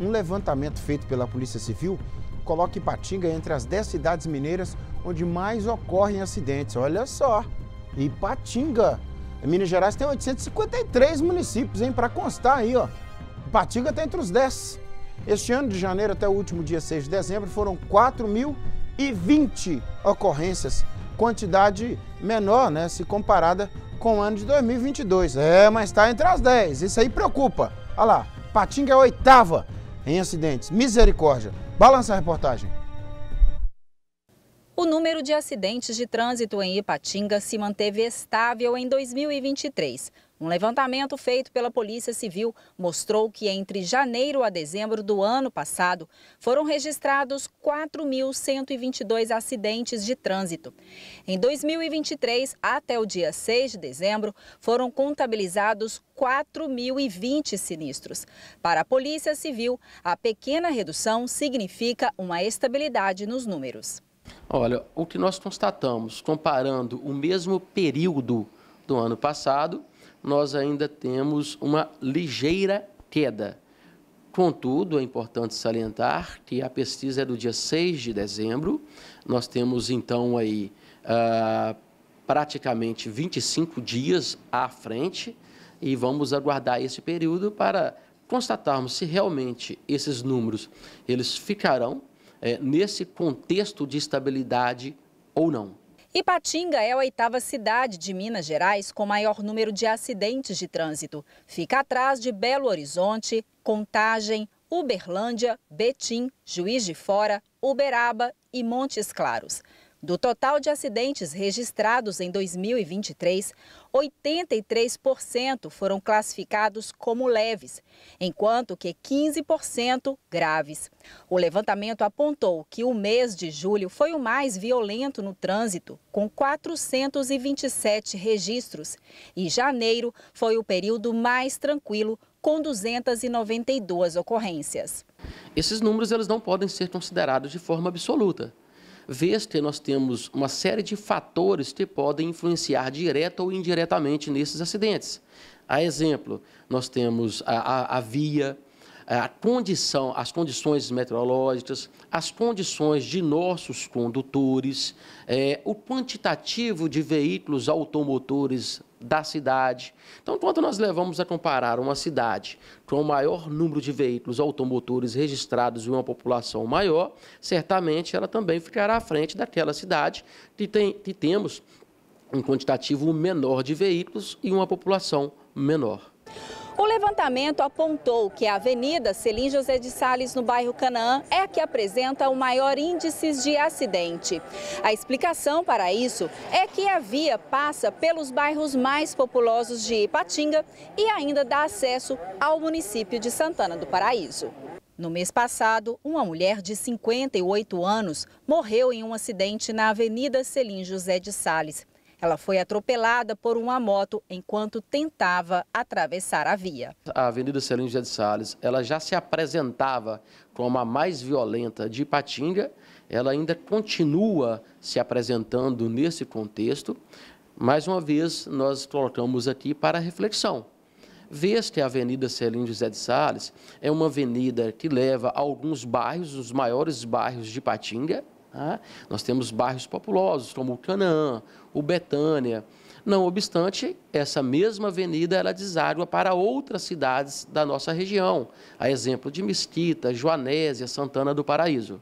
Um levantamento feito pela Polícia Civil coloca Ipatinga entre as 10 cidades mineiras onde mais ocorrem acidentes. Olha só, Ipatinga. Minas Gerais tem 853 municípios, hein? Para constar aí, ó. Ipatinga está entre os 10. Este ano, de janeiro até o último dia 6 de dezembro, foram 4.020 ocorrências. Quantidade menor, né? Se comparada com o ano de 2022. É, mas está entre as 10. Isso aí preocupa. Olha lá, Patinga é a oitava em acidentes. Misericórdia. Balança a reportagem. O número de acidentes de trânsito em Ipatinga se manteve estável em 2023, um levantamento feito pela Polícia Civil mostrou que entre janeiro a dezembro do ano passado foram registrados 4.122 acidentes de trânsito. Em 2023, até o dia 6 de dezembro, foram contabilizados 4.020 sinistros. Para a Polícia Civil, a pequena redução significa uma estabilidade nos números. Olha, o que nós constatamos comparando o mesmo período do ano passado nós ainda temos uma ligeira queda. Contudo, é importante salientar que a pesquisa é do dia 6 de dezembro. Nós temos, então, aí ah, praticamente 25 dias à frente e vamos aguardar esse período para constatarmos se realmente esses números eles ficarão é, nesse contexto de estabilidade ou não. Ipatinga é a oitava cidade de Minas Gerais com maior número de acidentes de trânsito. Fica atrás de Belo Horizonte, Contagem, Uberlândia, Betim, Juiz de Fora, Uberaba e Montes Claros. Do total de acidentes registrados em 2023, 83% foram classificados como leves, enquanto que 15% graves. O levantamento apontou que o mês de julho foi o mais violento no trânsito, com 427 registros, e janeiro foi o período mais tranquilo, com 292 ocorrências. Esses números eles não podem ser considerados de forma absoluta. Veste, nós temos uma série de fatores que podem influenciar direta ou indiretamente nesses acidentes. A exemplo, nós temos a, a, a via, é, a condição, as condições meteorológicas, as condições de nossos condutores, é, o quantitativo de veículos automotores da cidade. Então, quando nós levamos a comparar uma cidade com o maior número de veículos automotores registrados e uma população maior, certamente ela também ficará à frente daquela cidade que, tem, que temos um quantitativo menor de veículos e uma população menor. O levantamento apontou que a Avenida Selim José de Sales, no bairro Canaã, é a que apresenta o maior índice de acidente. A explicação para isso é que a via passa pelos bairros mais populosos de Ipatinga e ainda dá acesso ao município de Santana do Paraíso. No mês passado, uma mulher de 58 anos morreu em um acidente na Avenida Selim José de Sales. Ela foi atropelada por uma moto enquanto tentava atravessar a via. A Avenida Celino José de Salles, ela já se apresentava como a mais violenta de Ipatinga, ela ainda continua se apresentando nesse contexto. Mais uma vez, nós colocamos aqui para reflexão vês que a Avenida Celim José de Sales é uma avenida que leva a alguns bairros, os maiores bairros de Patinga, né? Nós temos bairros populosos, como o Canaã, o Betânia. Não obstante, essa mesma avenida era deságua para outras cidades da nossa região, a exemplo de Mesquita, Joanésia, Santana do Paraíso.